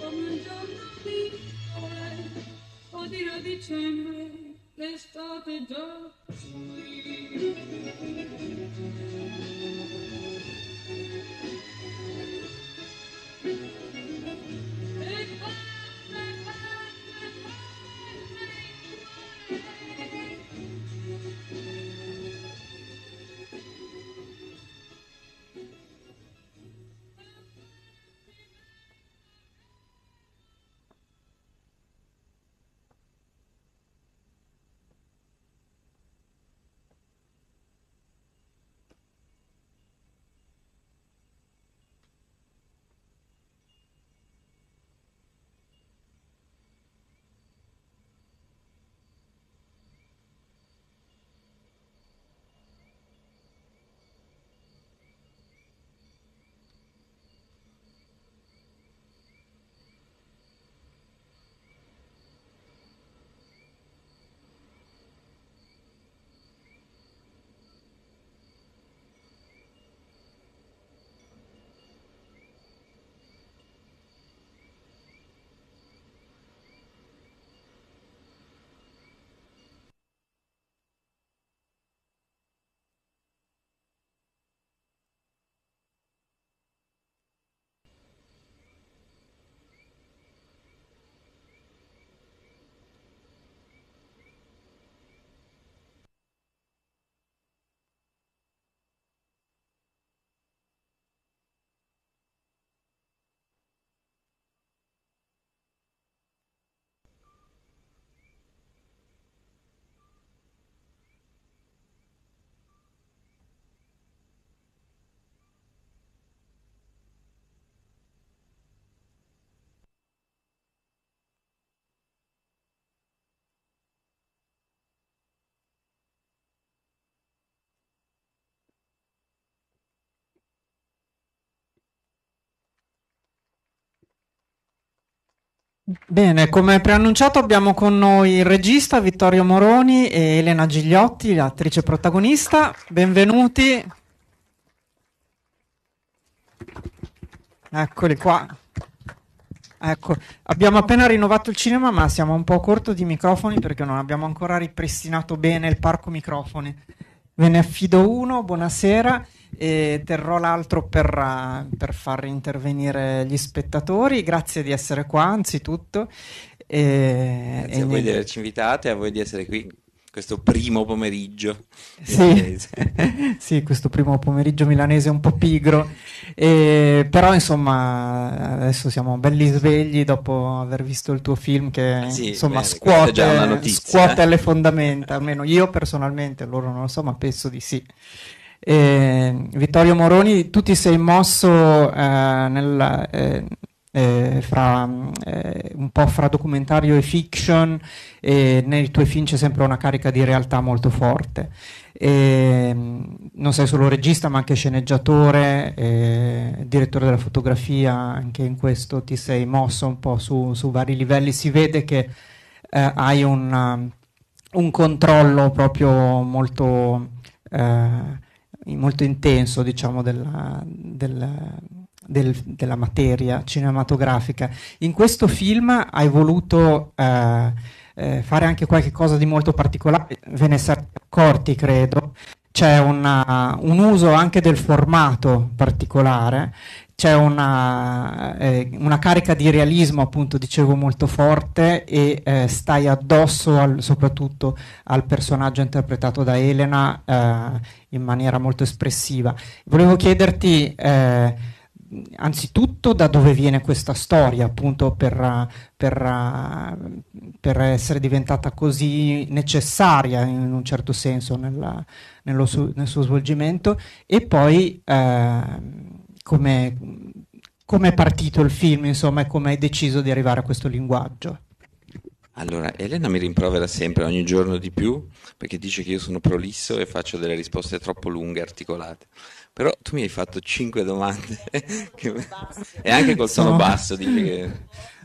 come down alright. O di lo dicembre, l'estate già qui. Bene, come preannunciato abbiamo con noi il regista Vittorio Moroni e Elena Gigliotti, l'attrice protagonista. Benvenuti. Eccoli qua. Ecco, abbiamo appena rinnovato il cinema, ma siamo un po' corto di microfoni perché non abbiamo ancora ripristinato bene il parco microfoni ve ne affido uno, buonasera, e terrò l'altro per, eh, per far intervenire gli spettatori. Grazie di essere qua, anzitutto. E, Grazie e a voi di averci invitato e a voi di essere qui questo primo pomeriggio. Sì, sì, questo primo pomeriggio milanese un po' pigro, e, però insomma adesso siamo belli svegli dopo aver visto il tuo film che eh sì, insomma bene, scuote, notizia, scuote eh? alle fondamenta, almeno io personalmente, loro non lo so, ma penso di sì. E, Vittorio Moroni, tu ti sei mosso eh, nel, eh, eh, fra, mm, eh, un po' fra documentario e fiction e nei tuoi film c'è sempre una carica di realtà molto forte. E, mm, non sei solo regista ma anche sceneggiatore, eh, direttore della fotografia, anche in questo ti sei mosso un po' su, su vari livelli, si vede che eh, hai un, mm, un, controllo proprio molto, eh, molto intenso diciamo, della, della del, della materia cinematografica. In questo film hai voluto eh, eh, fare anche qualcosa di molto particolare, ve ne sarete accorti credo. C'è una, un uso anche del formato particolare, c'è una, eh, una, carica di realismo, appunto, dicevo molto forte, e eh, stai addosso al, soprattutto al personaggio interpretato da Elena eh, in maniera molto espressiva. Volevo chiederti eh, anzitutto da dove viene questa storia, appunto per, per, per, essere diventata così necessaria in un certo senso nella, su, nel suo svolgimento e poi eh, come, è partito il film, insomma, e come hai deciso di arrivare a questo linguaggio. Allora, Elena mi rimprovera sempre, ogni giorno di più, perché dice che io sono prolisso e faccio delle risposte troppo lunghe, e articolate. Però tu mi hai fatto cinque domande mi... e anche col sono, sono... basso dici che...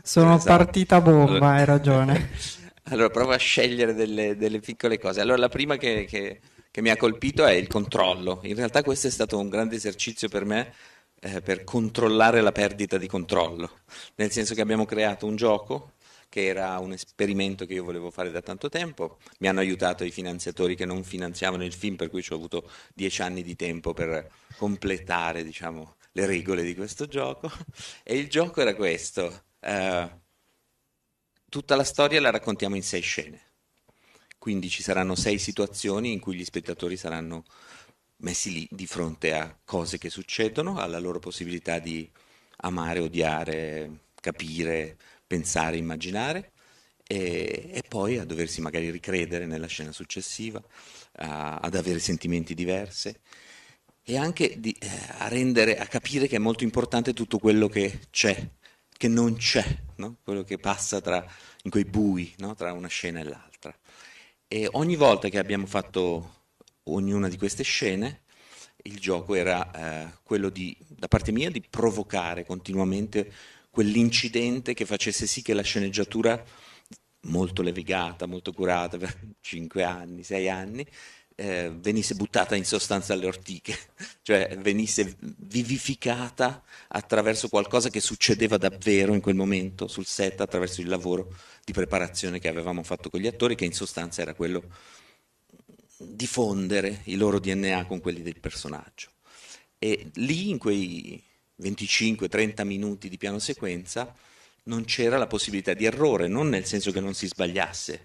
Sono esatto. partita bomba, allora... hai ragione. allora prova a scegliere delle, delle, piccole cose. Allora la prima che, che, che mi ha colpito è il controllo. In realtà questo è stato un grande esercizio per me eh, per controllare la perdita di controllo, nel senso che abbiamo creato un gioco che era un esperimento che io volevo fare da tanto tempo. Mi hanno aiutato i finanziatori che non finanziavano il film, per cui ci ho avuto dieci anni di tempo per completare diciamo, le regole di questo gioco. E il gioco era questo. Eh, tutta la storia la raccontiamo in sei scene. Quindi ci saranno sei situazioni in cui gli spettatori saranno messi lì di fronte a cose che succedono, alla loro possibilità di amare, odiare, capire, pensare, immaginare e, e, poi a doversi magari ricredere nella scena successiva, a, ad avere sentimenti diversi e anche di, eh, a, rendere, a capire che è molto importante tutto quello che c'è, che non c'è, no? quello che passa tra, in quei bui no? tra una scena e l'altra. E ogni volta che abbiamo fatto ognuna di queste scene, il gioco era eh, quello di, da parte mia, di provocare continuamente quell'incidente che facesse sì che la sceneggiatura molto levigata, molto curata per 5 anni, 6 anni, eh, venisse buttata in sostanza alle ortiche, cioè venisse vivificata attraverso qualcosa che succedeva davvero in quel momento sul set, attraverso il lavoro di preparazione che avevamo fatto con gli attori, che in sostanza era quello di fondere i loro DNA con quelli del personaggio. E lì in quei 25-30 minuti di piano sequenza, non c'era la possibilità di errore, non nel senso che non si sbagliasse,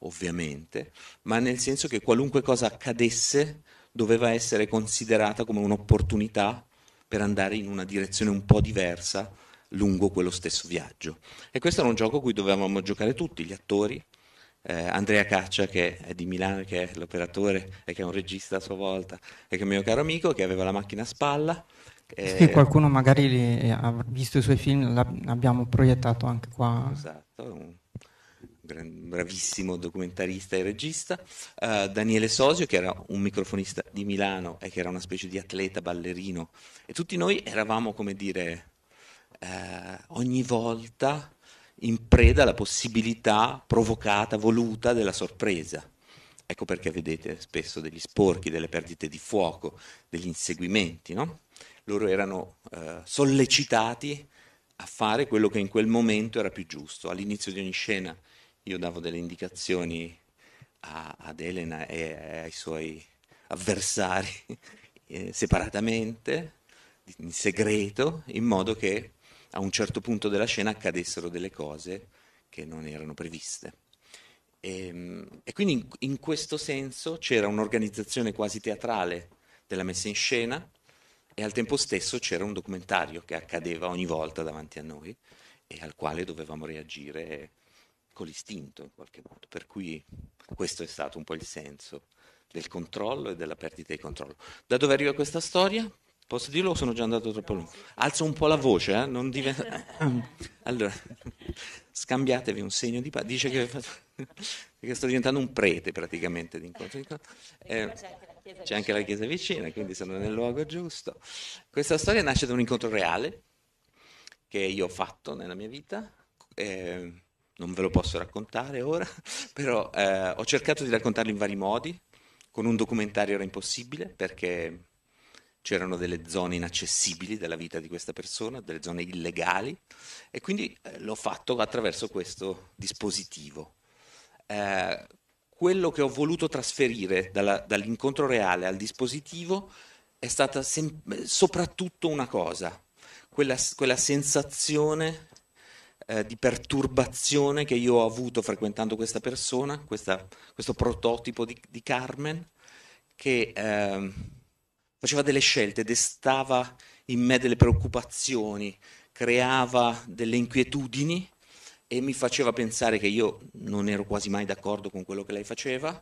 ovviamente, ma nel senso che qualunque cosa accadesse doveva essere considerata come un'opportunità per andare in una direzione un po' diversa lungo quello stesso viaggio. E questo era un gioco a cui dovevamo giocare tutti, gli attori, eh, Andrea Caccia che è di Milano, che è l'operatore e che è un regista a sua volta, e che è un mio caro amico, che aveva la macchina a spalla, eh, sì, qualcuno magari li, eh, ha visto i suoi film, l'abbiamo proiettato anche qua. Esatto, un gran, bravissimo documentarista e regista. Uh, Daniele Sosio, che era un microfonista di Milano e che era una specie di atleta, ballerino. E tutti noi eravamo, come dire, uh, ogni volta in preda alla possibilità provocata, voluta della sorpresa. Ecco perché vedete spesso degli sporchi, delle perdite di fuoco, degli inseguimenti, no? loro erano eh, sollecitati a fare quello che in quel momento era più giusto. All'inizio di ogni scena io davo delle indicazioni a, ad Elena e ai suoi avversari eh, separatamente, in segreto, in modo che a un certo punto della scena accadessero delle cose che non erano previste. E, ehm, e quindi in, in questo senso c'era un'organizzazione quasi teatrale della messa in scena, e al tempo stesso c'era un documentario che accadeva ogni volta davanti a noi e al quale dovevamo reagire con l'istinto in qualche modo. Per cui questo è stato un po' il senso del controllo e della perdita di controllo. Da dove arriva questa storia? Posso dirlo o sono già andato troppo lungo? Alzo un po' la voce, eh? non diventa... allora, scambiatevi un segno di pace. Dice che... che, sto diventando un prete praticamente di incontro. Eh, c'è anche la chiesa vicina, quindi sono nel luogo giusto. Questa storia nasce da un incontro reale che io ho fatto nella mia vita. Eh, non ve lo posso raccontare ora, però eh, ho cercato di raccontarlo in vari modi. Con un documentario era impossibile perché c'erano delle zone inaccessibili della vita di questa persona, delle zone illegali, e quindi eh, l'ho fatto attraverso questo dispositivo. Eh, quello che ho voluto trasferire dalla, dall'incontro reale al dispositivo è stata sem- soprattutto una cosa, quella, quella sensazione eh, di perturbazione che io ho avuto frequentando questa persona, questa, questo prototipo di, di Carmen, che eh, faceva delle scelte, destava in me delle preoccupazioni, creava delle inquietudini e mi faceva pensare che io non ero quasi mai d'accordo con quello che lei faceva,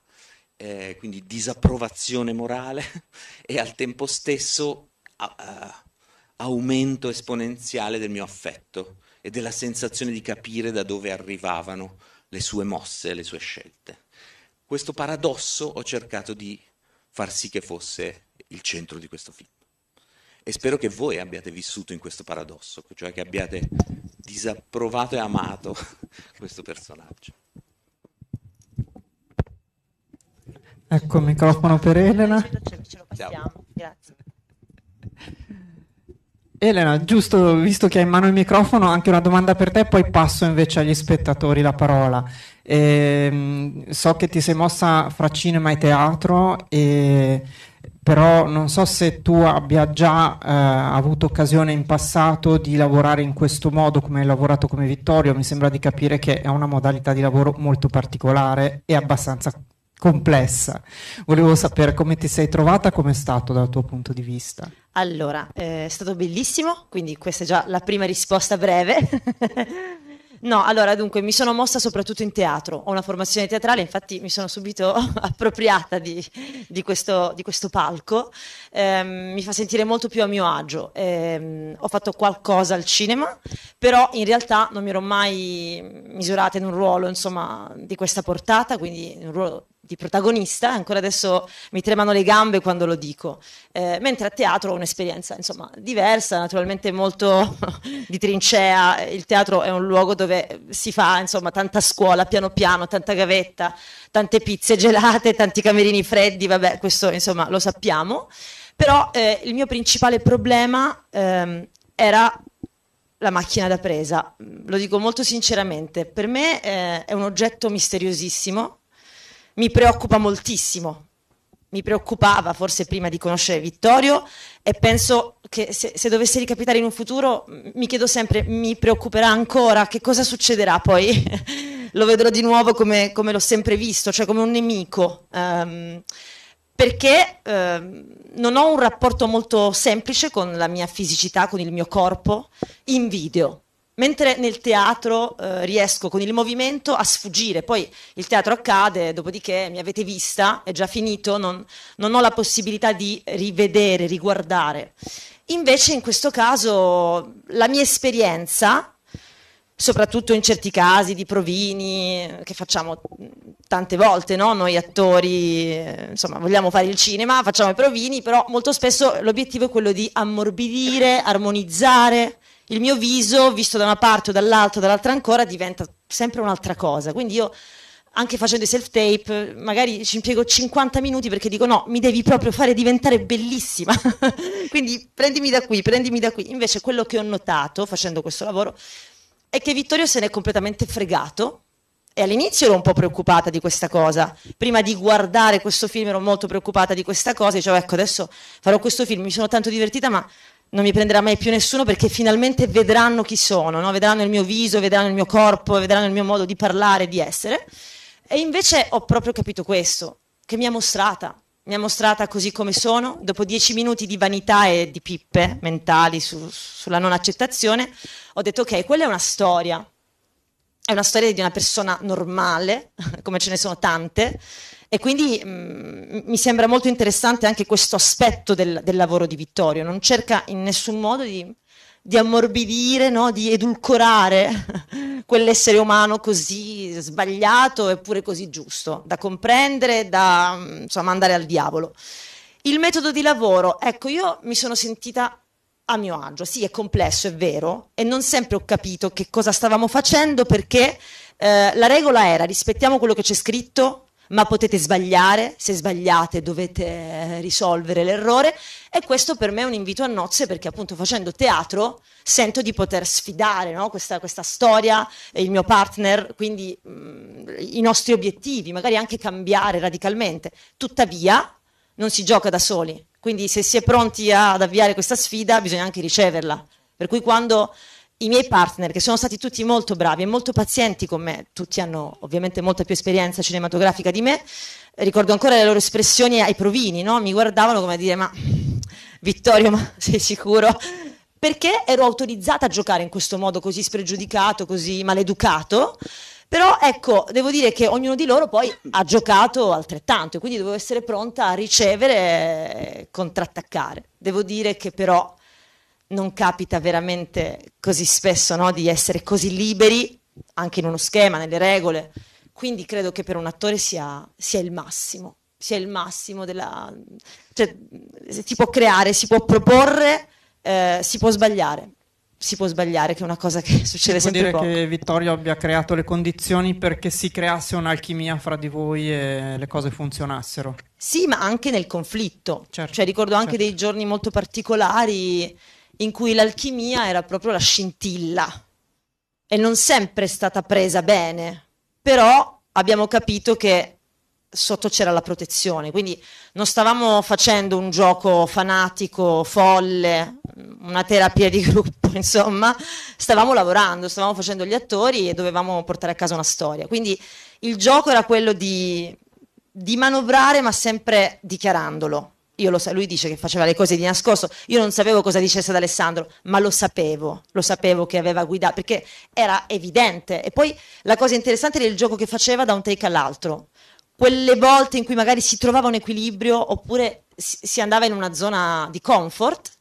eh, quindi disapprovazione morale e al tempo stesso a, a, aumento esponenziale del mio affetto e della sensazione di capire da dove arrivavano le sue mosse, le sue scelte. Questo paradosso ho cercato di far sì che fosse il centro di questo film. E spero che voi abbiate vissuto in questo paradosso, cioè che abbiate disapprovato e amato questo personaggio. Ecco il microfono per Elena. Ce Elena, giusto, visto che hai in mano il microfono, anche una domanda per te, poi passo invece agli spettatori la parola. Ehm, so che ti sei mossa fra cinema e teatro e però non so se tu abbia già eh, avuto occasione in passato di lavorare in questo modo come hai lavorato come Vittorio, mi sembra di capire che è una modalità di lavoro molto particolare e abbastanza complessa. Volevo sapere come ti sei trovata, come è stato dal tuo punto di vista. Allora, eh, è stato bellissimo, quindi questa è già la prima risposta breve. No, allora dunque mi sono mossa soprattutto in teatro, ho una formazione teatrale, infatti mi sono subito appropriata di, di, questo, di questo, palco, ehm, mi fa sentire molto più a mio agio, ehm, ho fatto qualcosa al cinema, però in realtà non mi ero mai misurata in un ruolo insomma, di questa portata, quindi in un ruolo di protagonista, ancora adesso mi tremano le gambe quando lo dico, eh, mentre a teatro ho un'esperienza insomma diversa, naturalmente molto di trincea, il teatro è un luogo dove si fa insomma tanta scuola piano piano, tanta gavetta, tante pizze gelate, tanti camerini freddi, vabbè questo insomma lo sappiamo, però eh, il mio principale problema ehm, era la macchina da presa, lo dico molto sinceramente, per me eh, è un oggetto misteriosissimo, mi preoccupa moltissimo. Mi preoccupava forse prima di conoscere Vittorio e penso che se, se dovesse ricapitare in un futuro mi chiedo sempre, mi preoccuperà ancora, che cosa succederà poi? lo vedrò di nuovo come, come, l'ho sempre visto, cioè come un nemico. Um, perché um, non ho un rapporto molto semplice con la mia fisicità, con il mio corpo in video. Mentre nel teatro eh, riesco con il movimento a sfuggire, poi il teatro accade, dopodiché mi avete vista, è già finito, non, non ho la possibilità di rivedere, riguardare. Invece in questo caso la mia esperienza, soprattutto in certi casi di provini eh, che facciamo mm, tante volte, no? noi attori, eh, insomma, vogliamo fare il cinema, facciamo i provini, però molto spesso l'obiettivo è quello di ammorbidire, armonizzare, il mio viso, visto da una parte o dall'altra, dall'altra ancora, diventa sempre un'altra cosa. Quindi io, anche facendo i self-tape, magari ci impiego 50 minuti perché dico no, mi devi proprio fare diventare bellissima. Quindi prendimi da qui, prendimi da qui. Invece quello che ho notato facendo questo lavoro è che Vittorio se n'è completamente fregato. E all'inizio ero un po' preoccupata di questa cosa. Prima di guardare questo film ero molto preoccupata di questa cosa. Dicevo, ecco, adesso farò questo film, mi sono tanto divertita, ma non mi prenderà mai più nessuno perché finalmente vedranno chi sono, no? vedranno il mio viso, vedranno il mio corpo, vedranno il mio modo di parlare, di essere. E invece ho proprio capito questo, che mi ha mostrata, mi ha mostrata così come sono, dopo dieci minuti di vanità e di pippe mentali su, sulla non accettazione, ho detto ok, quella è una storia, è una storia di una persona normale, come ce ne sono tante, e quindi mh, mm, mi sembra molto interessante anche questo aspetto del, del, lavoro di Vittorio, non cerca in nessun modo di, di ammorbidire, no? di edulcorare quell'essere umano così sbagliato eppure così giusto, da comprendere, da mm, insomma, andare al diavolo. Il metodo di lavoro, ecco, io mi sono sentita a mio agio. Sì, è complesso, è vero, e non sempre ho capito che cosa stavamo facendo perché eh, la regola era rispettiamo quello che c'è scritto, ma potete sbagliare, se sbagliate dovete eh, risolvere l'errore e questo per me è un invito a nozze perché appunto facendo teatro sento di poter sfidare no? questa, questa, storia e il mio partner, quindi mh, mm, i nostri obiettivi, magari anche cambiare radicalmente. Tuttavia non si gioca da soli, quindi se si è pronti ad avviare questa sfida bisogna anche riceverla. Per cui quando i miei partner, che sono stati tutti molto bravi e molto pazienti con me, tutti hanno ovviamente molta più esperienza cinematografica di me, ricordo ancora le loro espressioni ai provini, no? mi guardavano come a dire ma Vittorio, ma sei sicuro? Perché ero autorizzata a giocare in questo modo così spregiudicato, così maleducato, però ecco, devo dire che ognuno di loro poi ha giocato altrettanto e quindi dovevo essere pronta a ricevere e contrattaccare. Devo dire che però non capita veramente così spesso no, di essere così liberi, anche in uno schema, nelle regole. Quindi credo che per un attore sia, sia il massimo, sia il massimo della... Cioè, si può creare, si può proporre, eh, si può sbagliare. Si può sbagliare, che è una cosa che succede si sempre dire poco. che Vittorio abbia creato le condizioni perché si creasse un'alchimia fra di voi e le cose funzionassero. Sì, ma anche nel conflitto. Certo, cioè, ricordo anche certo. dei giorni molto particolari in cui l'alchimia era proprio la scintilla e non sempre è stata presa bene, però abbiamo capito che sotto c'era la protezione, quindi non stavamo facendo un gioco fanatico, folle, una terapia di gruppo, insomma, stavamo lavorando, stavamo facendo gli attori e dovevamo portare a casa una storia. Quindi il gioco era quello di, di manovrare ma sempre dichiarandolo io lo sa- lui dice che faceva le cose di nascosto, io non sapevo cosa dicesse ad Alessandro, ma lo sapevo, lo sapevo che aveva guidato, perché era evidente. E poi la cosa interessante era il gioco che faceva da un take all'altro. Quelle volte in cui magari si trovava un equilibrio oppure si andava in una zona di comfort,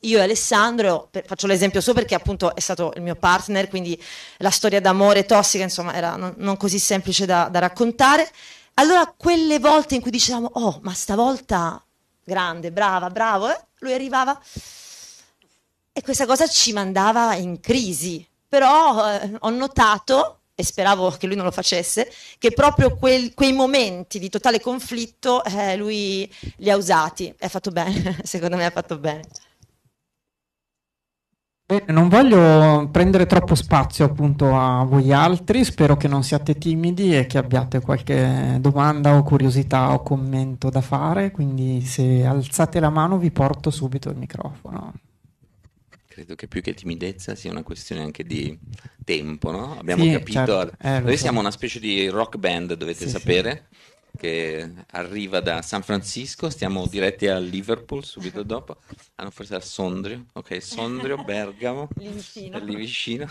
io e Alessandro, per, faccio l'esempio suo perché appunto è stato il mio partner, quindi la storia d'amore tossica, insomma, era non, non così semplice da, da raccontare. Allora, quelle volte in cui dicevamo, oh, ma stavolta grande, brava, bravo, eh? lui arrivava e questa cosa ci mandava in crisi. Però eh, ho notato, e speravo che lui non lo facesse, che proprio quel, quei momenti di totale conflitto eh, lui li ha usati. Ha fatto bene, secondo me ha fatto bene. Bene, non voglio prendere troppo spazio appunto a voi altri, spero che non siate timidi e che abbiate qualche domanda o curiosità o commento da fare, quindi se alzate la mano vi porto subito il microfono. Credo che più che timidezza sia una questione anche di tempo, no? Abbiamo sì, capito, certo. eh, noi so. siamo una specie di rock band, dovete sì, sapere. Sì che arriva da San Francisco, stiamo diretti a Liverpool subito dopo, hanno ah, forse a Sondrio, ok, Sondrio, Bergamo, lì vicino. Lì vicino.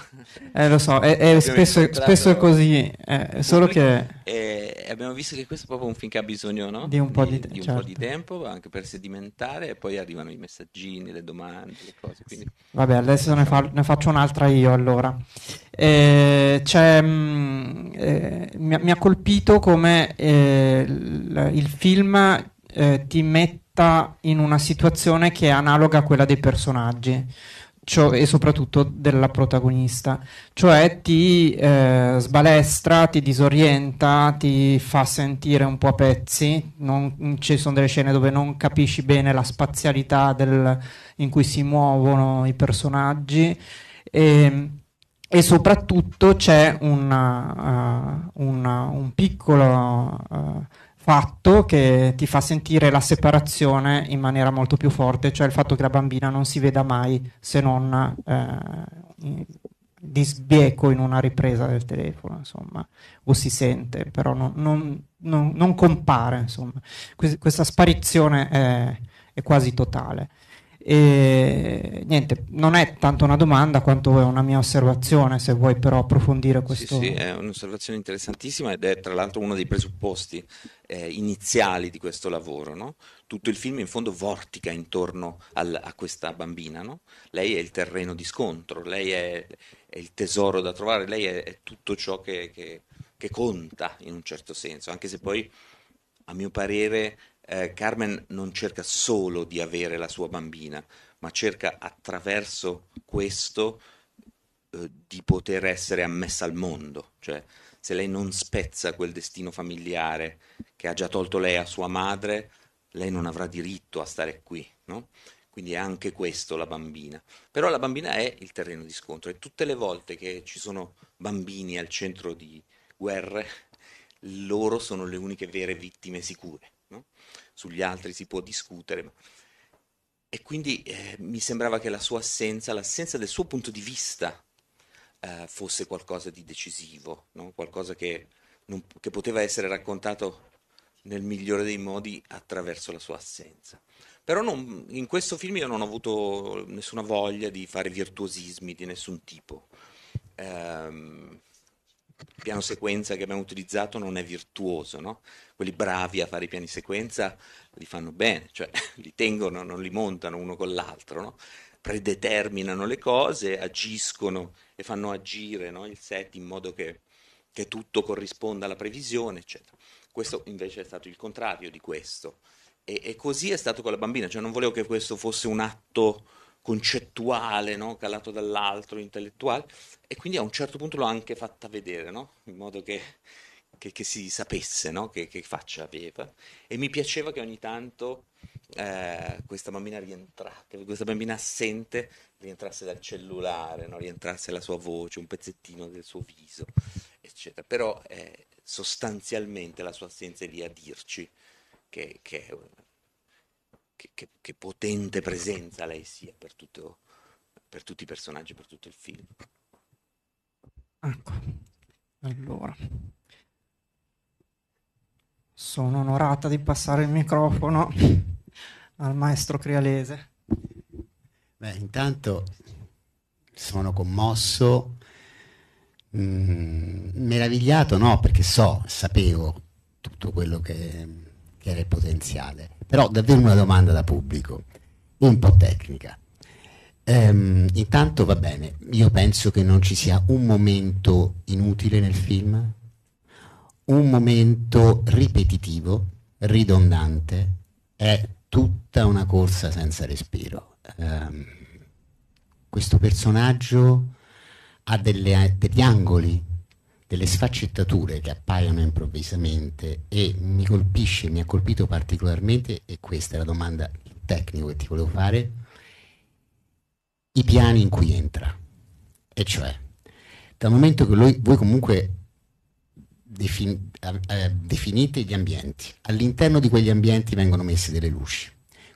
Eh, lo so, è, è spesso, spesso, è così, è eh, solo che e abbiamo visto che questo è proprio un film che ha bisogno no? di un, po di, di, di un certo. po' di, certo. tempo anche per sedimentare e poi arrivano i messaggini, le domande, le cose. Quindi... Vabbè, adesso ne, fa, ne, faccio un'altra io allora. Eh, cioè, mh, mm, eh, mi, mi, ha colpito come eh, il, il film eh, ti metta in una situazione che è analoga a quella dei personaggi cioè, e soprattutto della protagonista, cioè ti eh, sbalestra, ti disorienta, ti fa sentire un po' a pezzi, non, ci sono delle scene dove non capisci bene la spazialità del, in cui si muovono i personaggi e, ehm, e soprattutto c'è una, uh, una, un piccolo... Uh, fatto che ti fa sentire la separazione in maniera molto più forte, cioè il fatto che la bambina non si veda mai se non eh, di sbieco in una ripresa del telefono, insomma, o si sente, però non, non, non, non compare, insomma. questa sparizione è, è quasi totale. E niente, non è tanto una domanda quanto è una mia osservazione, se vuoi però approfondire questo. Sì, sì è un'osservazione interessantissima ed è tra l'altro uno dei presupposti eh, iniziali di questo lavoro. No? Tutto il film in fondo vortica intorno al, a questa bambina, no? lei è il terreno di scontro, lei è, è il tesoro da trovare, lei è, è tutto ciò che, che, che conta in un certo senso, anche se poi a mio parere eh, Carmen non cerca solo di avere la sua bambina, ma cerca attraverso questo eh, di poter essere ammessa al mondo, cioè se lei non spezza quel destino familiare che ha già tolto lei a sua madre, lei non avrà diritto a stare qui, no? Quindi è anche questo la bambina. Però la bambina è il terreno di scontro e tutte le volte che ci sono bambini al centro di guerre, loro sono le uniche vere vittime sicure sugli altri si può discutere. E quindi eh, mi sembrava che la sua assenza, l'assenza del suo punto di vista, eh, fosse qualcosa di decisivo, no? qualcosa che, non, che poteva essere raccontato nel migliore dei modi attraverso la sua assenza. Però non, in questo film io non ho avuto nessuna voglia di fare virtuosismi di nessun tipo. Ehm, il piano sequenza che abbiamo utilizzato non è virtuoso, no? quelli bravi a fare i piani sequenza li fanno bene, cioè li tengono, non li montano uno con l'altro, no? predeterminano le cose, agiscono e fanno agire no? il set in modo che, che tutto corrisponda alla previsione, eccetera. Questo invece è stato il contrario di questo. E, e, così è stato con la bambina, cioè non volevo che questo fosse un atto concettuale, no? calato dall'altro, intellettuale, e quindi a un certo punto l'ho anche fatta vedere, no? in modo che, che, che si sapesse no? che, che, faccia aveva. E mi piaceva che ogni tanto eh, questa bambina rientrasse, questa bambina assente rientrasse dal cellulare, rientrasse la sua voce, un pezzettino del suo viso, eccetera. Però eh, sostanzialmente la sua assenza è lì a dirci che, che è una che, che, che potente presenza lei sia per, tutto, per tutti i personaggi, per tutto il film. Ecco, allora. Sono onorata di passare il microfono al maestro Crialese. Beh, intanto sono commosso, mh, mm, meravigliato no, perché so, sapevo tutto quello che, che era il potenziale però davvero una domanda da pubblico, un po' tecnica. Ehm, intanto va bene, io penso che non ci sia un momento inutile nel film, un momento ripetitivo, ridondante, è tutta una corsa senza respiro. Ehm, questo personaggio ha delle, degli angoli delle sfaccettature che appaiono improvvisamente e mi colpisce, mi ha colpito particolarmente, e questa è la domanda tecnica che ti volevo fare, i piani in cui entra. E cioè, dal momento che lui, voi comunque defin, eh, eh, definite gli ambienti, all'interno di quegli ambienti vengono messe delle luci.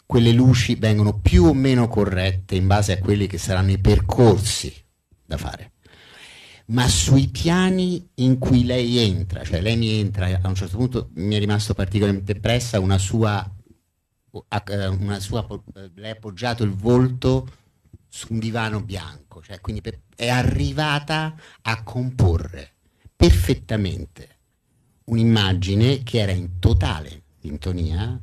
Quelle luci vengono più o meno corrette in base a quelli che saranno i percorsi da fare ma sui piani in cui lei entra, cioè lei mi entra, a un certo punto mi è rimasto particolarmente impressa una sua, eh, una sua eh, lei ha appoggiato il volto su un divano bianco, cioè quindi è arrivata a comporre perfettamente un'immagine che era in totale sintonia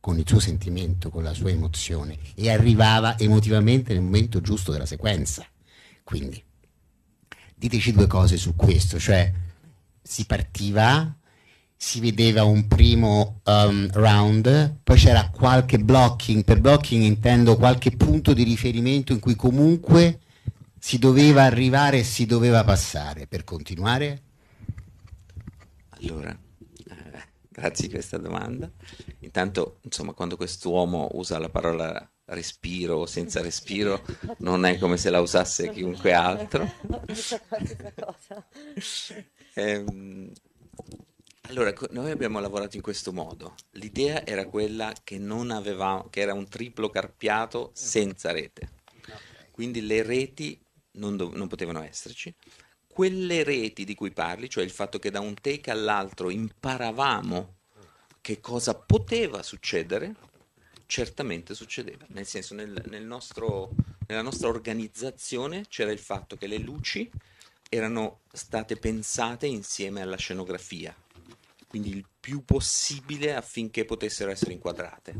con il suo sentimento, con la sua emozione e arrivava emotivamente nel momento giusto della sequenza. Quindi diteci due cose su questo, cioè si partiva, si vedeva un primo um, round, poi c'era qualche blocking, per blocking intendo qualche punto di riferimento in cui comunque si doveva arrivare e si doveva passare per continuare? Allora, eh, grazie di questa domanda. Intanto, insomma, quando quest'uomo usa la parola respiro o senza respiro, non è come se la usasse chiunque altro. Ehm, allora, noi abbiamo lavorato in questo modo. L'idea era quella che non avevamo, che era un triplo carpiato senza rete. Quindi le reti non, do- non potevano esserci. Quelle reti di cui parli, cioè il fatto che da un take all'altro imparavamo che cosa poteva succedere, certamente succedeva, nel senso nel, nel nostro, nella nostra organizzazione c'era il fatto che le luci erano state pensate insieme alla scenografia, quindi il più possibile affinché potessero essere inquadrate.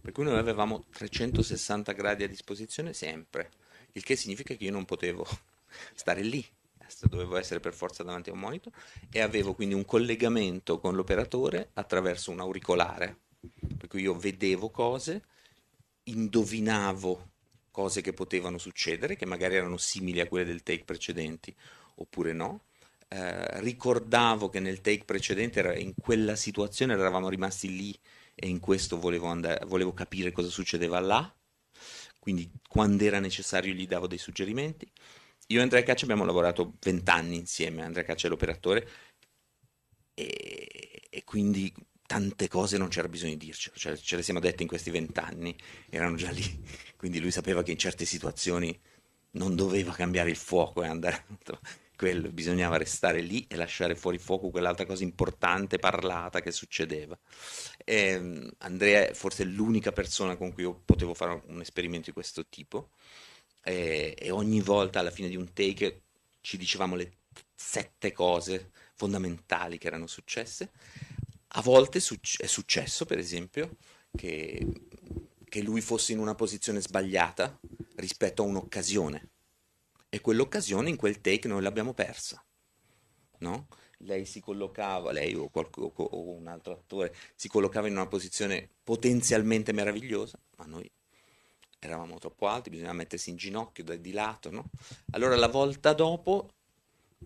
Per cui noi avevamo 360 gradi a disposizione sempre, il che significa che io non potevo stare lì, dovevo essere per forza davanti a un monitor e avevo quindi un collegamento con l'operatore attraverso un auricolare per cui io vedevo cose, indovinavo cose che potevano succedere, che magari erano simili a quelle del take precedenti oppure no. Eh, ricordavo che nel take precedente, era, in quella situazione, eravamo rimasti lì e in questo volevo, andare, volevo capire cosa succedeva là. Quindi, quando era necessario, gli davo dei suggerimenti. Io e Andrea Caccia abbiamo lavorato vent'anni insieme. Andrea Caccia è l'operatore, e, e quindi tante cose non c'era bisogno di dircelo, cioè ce le siamo dette in questi vent'anni, erano già lì, quindi lui sapeva che in certe situazioni non doveva cambiare il fuoco e andare, quello, bisognava restare lì e lasciare fuori fuoco quell'altra cosa importante parlata che succedeva. E ehm, Andrea è forse l'unica persona con cui io potevo fare un esperimento di questo tipo e, e ogni volta alla fine di un take ci dicevamo le sette cose fondamentali che erano successe a volte è successo, per esempio, che, che lui fosse in una posizione sbagliata rispetto a un'occasione. E quell'occasione in quel take noi l'abbiamo persa. No? Lei si collocava, lei o, qualche, o un altro attore, si collocava in una posizione potenzialmente meravigliosa, ma noi eravamo troppo alti, bisognava mettersi in ginocchio da di lato, no? Allora la volta dopo,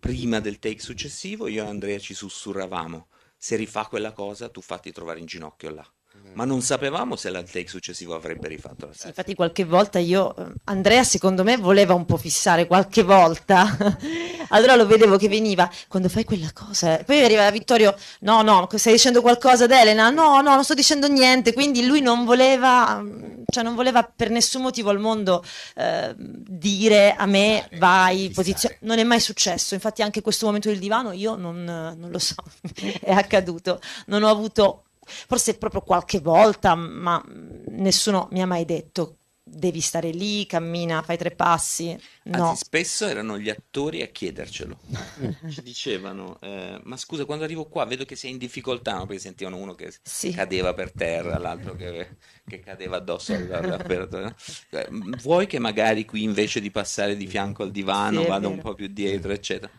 prima del take successivo, io e Andrea ci sussurravamo se rifà quella cosa tu fatti trovare in ginocchio là. Mm. ma non sapevamo se l'outtake successivo avrebbe rifatto la stessa. Infatti, qualche volta io, eh, Andrea, secondo me, voleva un po' fissare qualche volta. allora lo vedevo che veniva quando fai quella cosa. Poi arriva Vittorio, no, no, stai dicendo qualcosa ad Elena? No, no, non sto dicendo niente. Quindi lui non voleva, mm, cioè non voleva per nessun motivo al mondo eh, dire a me fissare, vai, posizione. Non è mai successo. Infatti, anche questo momento del divano io non, non lo so, è accaduto. Non ho avuto forse proprio qualche volta, ma nessuno mi ha mai detto devi stare lì, cammina, fai tre passi. No. Anzi, spesso erano gli attori a chiedercelo. Ci dicevano, eh, ma scusa, quando arrivo qua vedo che sei in difficoltà, no? perché sentivano uno che sì. cadeva per terra, l'altro che, che cadeva addosso all'aperto. Eh, vuoi che magari qui invece di passare di fianco al divano sì, vada un po' più dietro, eccetera.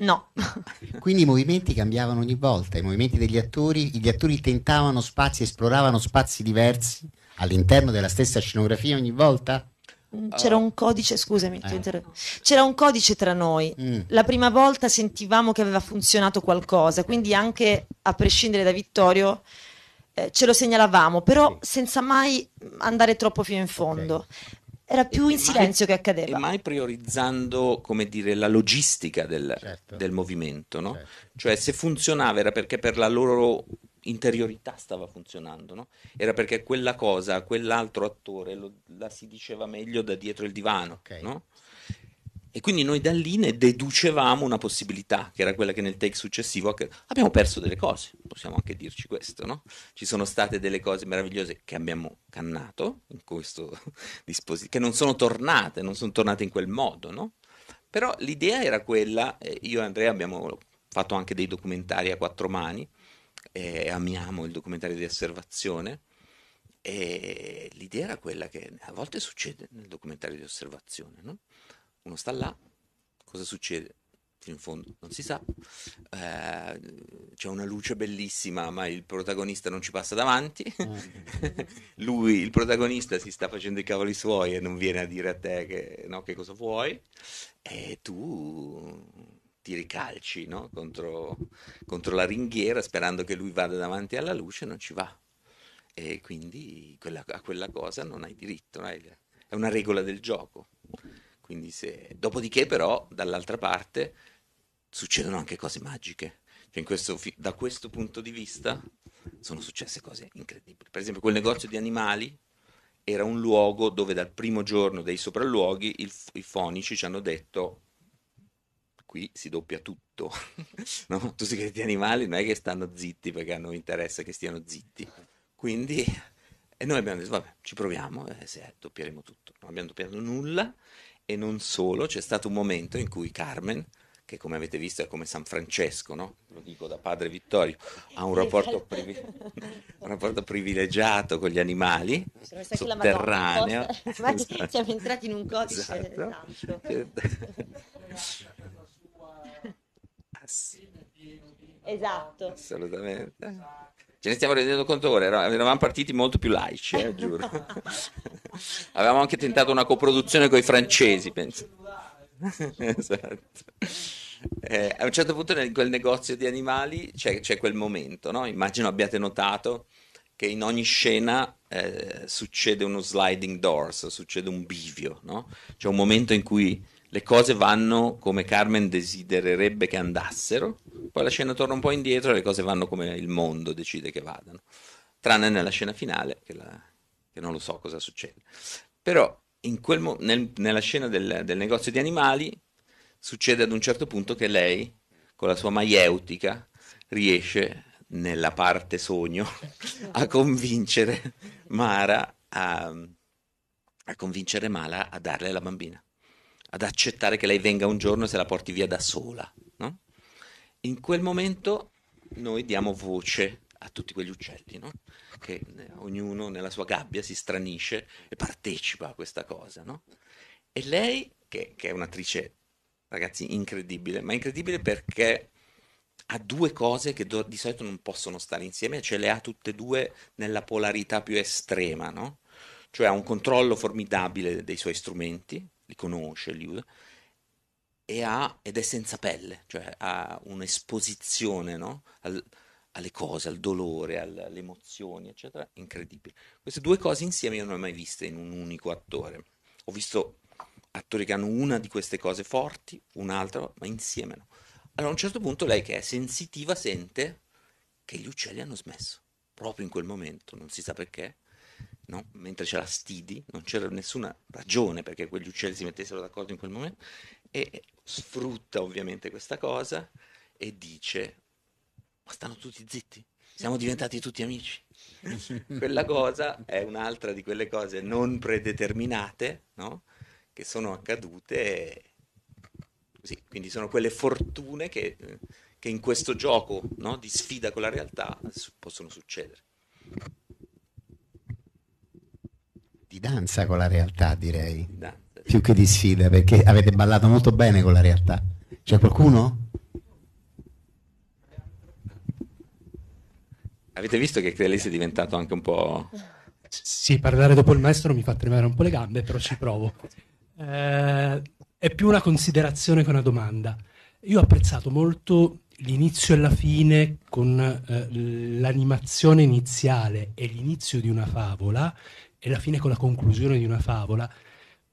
No. Quindi i movimenti cambiavano ogni volta, i movimenti degli attori, gli attori tentavano spazi, esploravano spazi diversi all'interno della stessa scenografia ogni volta? Mm, c'era un codice, scusami, eh. inter... c'era un codice tra noi. Mm. La prima volta sentivamo che aveva funzionato qualcosa, quindi anche a prescindere da Vittorio eh, ce lo segnalavamo, però senza mai andare troppo fino in fondo. Okay era più e, in silenzio che accadeva. E mai priorizzando, come dire, la logistica del, certo. del movimento, no? Certo. Cioè se funzionava era perché per la loro interiorità stava funzionando, no? Era perché quella cosa, quell'altro attore lo, la si diceva meglio da dietro il divano, okay. no? E quindi noi da lì ne deducevamo una possibilità, che era quella che nel take successivo abbiamo perso delle cose, possiamo anche dirci questo, no? Ci sono state delle cose meravigliose che abbiamo cannato in questo dispositivo, che non sono tornate, non sono tornate in quel modo, no? Però l'idea era quella, io e Andrea abbiamo fatto anche dei documentari a quattro mani, e amiamo il documentario di osservazione, e l'idea era quella che a volte succede nel documentario di osservazione, no? uno sta là, cosa succede? in fondo non si sa, eh, c'è una luce bellissima ma il protagonista non ci passa davanti, mm. lui, il protagonista, si sta facendo i cavoli suoi e non viene a dire a te che, no, che cosa vuoi e tu ti ricalci no? contro, contro la ringhiera sperando che lui vada davanti alla luce, non ci va e quindi quella, a quella cosa non hai diritto, no? è una regola del gioco. Quindi se... Dopodiché però, dall'altra parte, succedono anche cose magiche. Cioè questo, da questo punto di vista sono successe cose incredibili. Per esempio quel negozio di animali era un luogo dove dal primo giorno dei sopralluoghi il, i fonici ci hanno detto qui si doppia tutto. no? Tutti questi animali non è che stanno zitti perché hanno interesse che stiano zitti. Quindi e noi abbiamo detto, vabbè, ci proviamo, eh, se doppieremo tutto. Non abbiamo doppiato nulla e non solo, c'è stato un momento in cui Carmen, che come avete visto è come San Francesco, no? lo dico da padre Vittorio, ha un rapporto, privi- un rapporto privilegiato con gli animali, sotterraneo. Ma siamo entrati in un codice esatto. esatto. Assolutamente ce ne stiamo rendendo conto ora, eravamo partiti molto più laici, eh, giuro. Avevamo anche tentato una coproduzione con i francesi, penso. esatto. Eh, a un certo punto nel quel negozio di animali c'è, c'è quel momento, no? immagino abbiate notato che in ogni scena eh, succede uno sliding doors, succede un bivio, no? c'è un momento in cui le cose vanno come Carmen desidererebbe che andassero, poi la scena torna un po' indietro e le cose vanno come il mondo decide che vadano, tranne nella scena finale, che, la, che non lo so cosa succede. Però mo- nel, nella scena del, del negozio di animali succede ad un certo punto che lei, con la sua maieutica, riesce nella parte sogno a convincere Mara a, a convincere Mala a darle la bambina ad accettare che lei venga un giorno e se la porti via da sola. No? In quel momento noi diamo voce a tutti quegli uccelli, no? che eh, ognuno nella sua gabbia si stranisce e partecipa a questa cosa. No? E lei, che, che è un'attrice, ragazzi, incredibile, ma incredibile perché ha due cose che do- di solito non possono stare insieme, ce le ha tutte e due nella polarità più estrema, no? cioè ha un controllo formidabile dei suoi strumenti, li conosce, li usa, e ha, ed è senza pelle, cioè ha un'esposizione no? al, alle cose, al dolore, al, alle emozioni, eccetera, incredibile. Queste due cose insieme io non le ho mai viste in un unico attore. Ho visto attori che hanno una di queste cose forti, un'altra, ma insieme no. Allora a un certo punto lei che è sensitiva sente che gli uccelli hanno smesso, proprio in quel momento, non si sa perché, no? mentre c'era Stidi, non c'era nessuna ragione perché quegli uccelli si mettessero d'accordo in quel momento, e sfrutta ovviamente questa cosa e dice, ma stanno tutti zitti, siamo diventati tutti amici. Quella cosa è un'altra di quelle cose non predeterminate no? che sono accadute, così. quindi sono quelle fortune che, eh, che in questo gioco no? di sfida con la realtà possono succedere di danza con la realtà, direi. Danza, Più che di sfida, perché avete ballato molto bene con la realtà. C'è qualcuno? Avete visto che lei si è diventato anche un po'... Sì, parlare dopo il maestro mi fa tremare un po' le gambe, però ci provo. Eh, è più una considerazione che una domanda. Io ho apprezzato molto l'inizio e la fine con eh, l'animazione iniziale e l'inizio di una favola e la fine con la conclusione di una favola,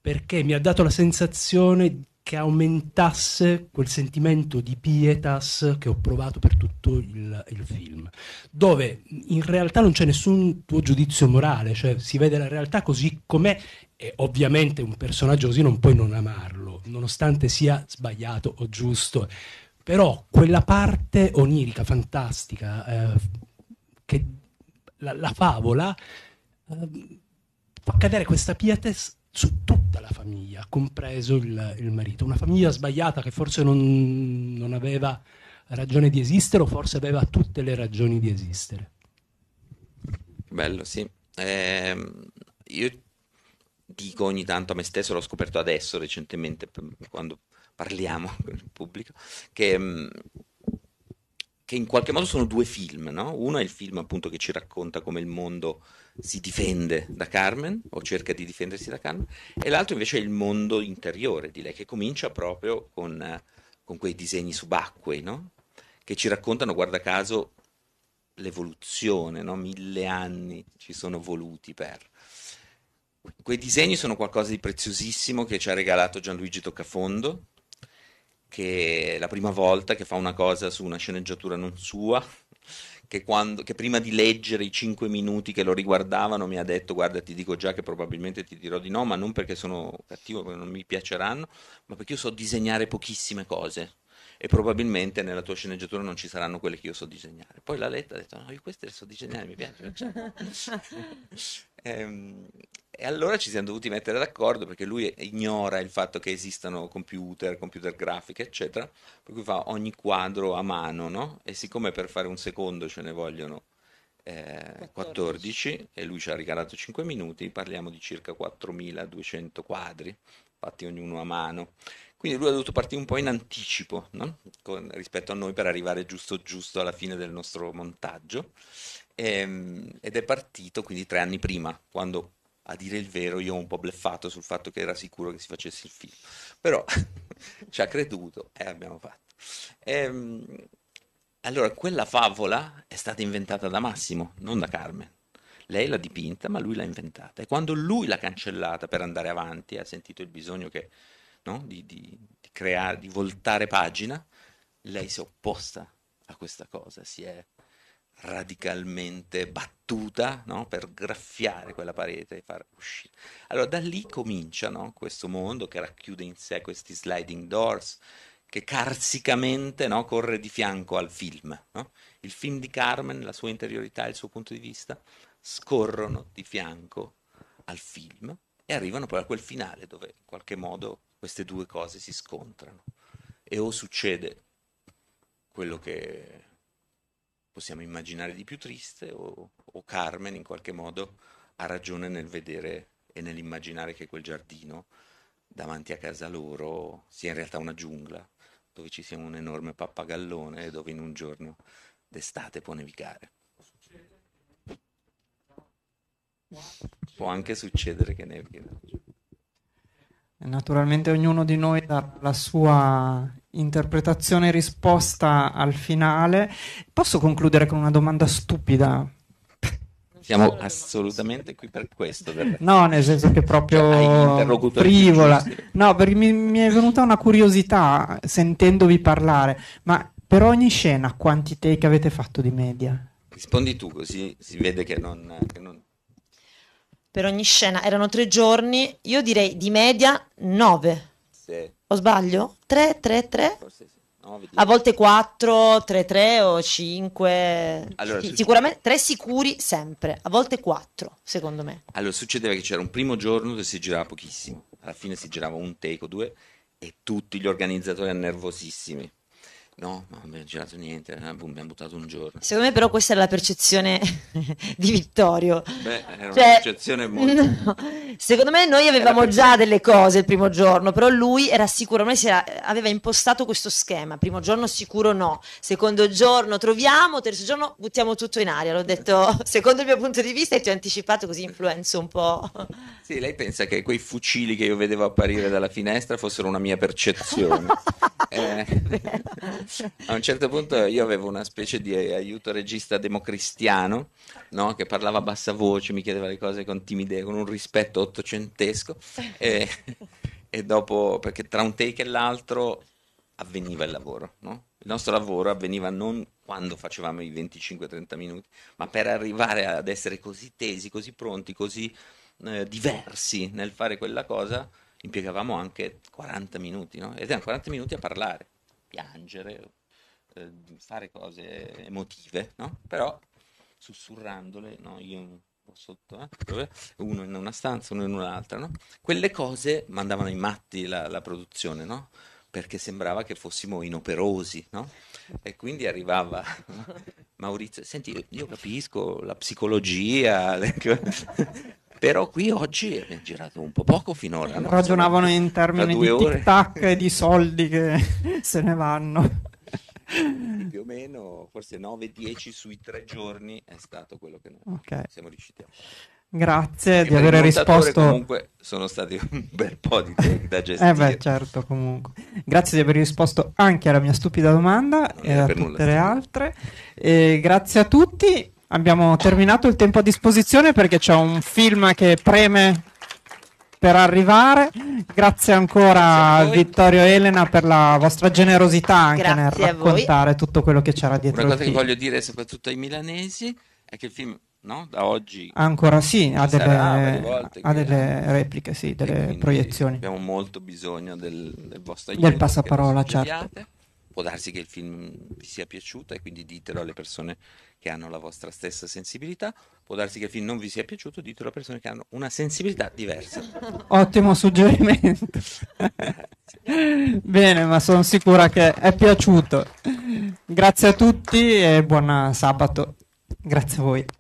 perché mi ha dato la sensazione che aumentasse quel sentimento di pietas che ho provato per tutto il, il, film, dove in realtà non c'è nessun tuo giudizio morale, cioè si vede la realtà così com'è e ovviamente un personaggio così non puoi non amarlo, nonostante sia sbagliato o giusto, però quella parte onirica, fantastica, eh, che la, la favola... Eh, fa cadere questa pietes su tutta la famiglia, compreso il, il marito. Una famiglia sbagliata che forse non, non aveva ragione di esistere o forse aveva tutte le ragioni di esistere. Bello, sì. Eh, io dico ogni tanto a me stesso, l'ho scoperto adesso recentemente, quando parliamo con il pubblico, che, mm, che in qualche modo sono due film, no? Uno è il film appunto che ci racconta come il mondo si difende da Carmen o cerca di difendersi da Carmen, e l'altro invece è il mondo interiore di lei, che comincia proprio con, con quei disegni subacquei, no? che ci raccontano, guarda caso, l'evoluzione, no? mille anni ci sono voluti per. Quei disegni sono qualcosa di preziosissimo che ci ha regalato Gianluigi Toccafondo, che è la prima volta che fa una cosa su una sceneggiatura non sua, che, quando, che, prima di leggere i cinque minuti che lo riguardavano mi ha detto guarda ti dico già che probabilmente ti dirò di no, ma non perché sono cattivo, perché non mi piaceranno, ma perché io so disegnare pochissime cose e probabilmente nella tua sceneggiatura non ci saranno quelle che io so disegnare. Poi l'ha letta e ha detto, no, io queste le so disegnare, mi piace. e, ehm, e allora ci siamo dovuti mettere d'accordo perché lui ignora il fatto che esistano computer, computer grafiche, eccetera, per cui fa ogni quadro a mano, no? E siccome per fare un secondo ce ne vogliono eh, 14. 14 e lui ci ha regalato 5 minuti, parliamo di circa 4200 quadri, fatti ognuno a mano. Quindi lui ha dovuto partire un po' in anticipo no? Con, rispetto a noi per arrivare giusto giusto alla fine del nostro montaggio e, ehm, ed è partito quindi tre anni prima, quando a dire il vero io ho un po' bleffato sul fatto che era sicuro che si facesse il film, però ci ha creduto e abbiamo fatto. E, ehm, allora, quella favola è stata inventata da Massimo, non da Carmen. Lei l'ha dipinta, ma lui l'ha inventata. E quando lui l'ha cancellata per andare avanti, ha sentito il bisogno che no? di, di, di, creare, di voltare pagina, lei si è opposta a questa cosa, si è radicalmente battuta no? per graffiare quella parete e far uscire. Allora da lì comincia no? questo mondo che racchiude in sé questi sliding doors che carsicamente no? corre di fianco al film. Il film di Carmen, la sua interiorità, il suo punto di vista scorrono di fianco al film e arrivano poi a quel finale dove in qualche modo queste due cose si scontrano e o succede quello che possiamo immaginare di più triste o, o Carmen in qualche modo ha ragione nel vedere e nell'immaginare che quel giardino davanti a casa loro sia in realtà una giungla dove ci sia un enorme pappagallone e dove in un giorno d'estate può nevicare. Può anche succedere che nevichino. Naturalmente ognuno di noi dà la sua interpretazione e risposta al finale. Posso concludere con una domanda stupida? Siamo assolutamente qui per questo. Per... No, nel senso che proprio cioè, frivola. No, perché mi, mi è venuta una curiosità sentendovi parlare, ma per ogni scena quanti take avete fatto di media? Rispondi tu così si vede che non, che non per ogni scena, erano tre giorni, io direi di media nove. Sì. O sbaglio? Tre, tre, 3? Forse sì. No, a volte 4, 3, 3 o 5. Allora, sì, sicuramente 3 sicuri sempre, a volte 4 secondo me. Allora succedeva che c'era un primo giorno dove si girava pochissimo, alla fine si girava un take o due e tutti gli organizzatori erano nervosissimi No, non abbiamo girato niente, eh, boom, abbiamo buttato un giorno. Secondo me però questa è la percezione di Vittorio. Beh, era cioè, una percezione molto... No. Secondo me noi avevamo già delle cose il primo giorno, però lui era sicuro, noi si era, aveva impostato questo schema, primo giorno sicuro no, secondo giorno troviamo, terzo giorno buttiamo tutto in aria, l'ho detto secondo il mio punto di vista e ti ho anticipato così influenzo un po'. Sì, lei pensa che quei fucili che io vedevo apparire dalla finestra fossero una mia percezione. eh a un certo punto io avevo una specie di eh, aiuto regista democristiano no? che parlava a bassa voce, mi chiedeva le cose con timidezza, con un rispetto ottocentesco. E, e dopo, perché tra un take e l'altro avveniva il lavoro, no? Il nostro lavoro avveniva non quando facevamo i 25-30 minuti, ma per arrivare ad essere così tesi, così pronti, così eh, diversi nel fare quella cosa, impiegavamo anche 40 minuti, no? Ed erano 40 minuti a parlare piangere, eh, fare cose emotive, no? Però sussurrandole, no? Io sotto, eh? uno in una stanza, uno in un'altra, no? Quelle cose mandavano i matti la, la produzione, no? Perché sembrava che fossimo inoperosi, no? E quindi arrivava Maurizio, senti, io, io capisco la psicologia, le... Però qui oggi è girato un po' poco finora. No? Ragionavano in termini di tic-tac e di soldi che se ne vanno. più o meno forse 9-10 sui tre giorni è stato quello che noi okay. siamo riusciti a fare. Grazie e di aver risposto. Comunque sono stati un bel po' di tempo da gestire. eh beh, certo, comunque. Grazie di aver risposto anche alla mia stupida domanda non e a tutte le altre. E grazie a tutti. Abbiamo terminato il tempo a disposizione perché c'è un film che preme per arrivare. Grazie ancora Grazie Vittorio e Elena per la vostra generosità anche Grazie nel raccontare tutto quello che c'era dietro. Una cosa che voglio dire soprattutto ai milanesi è che il film no? da oggi ancora sì, ha delle, volte, ha delle repliche, sì, delle proiezioni. Abbiamo molto bisogno del, del vostro aiuto. Del passaparola, certo. Può darsi che il film vi sia piaciuto e quindi ditelo alle persone che hanno la vostra stessa sensibilità. Può darsi che il film non vi sia piaciuto, ditelo a persone che hanno una sensibilità diversa. Ottimo suggerimento. Bene, ma sono sicura che è piaciuto. Grazie a tutti e buon sabato. Grazie a voi.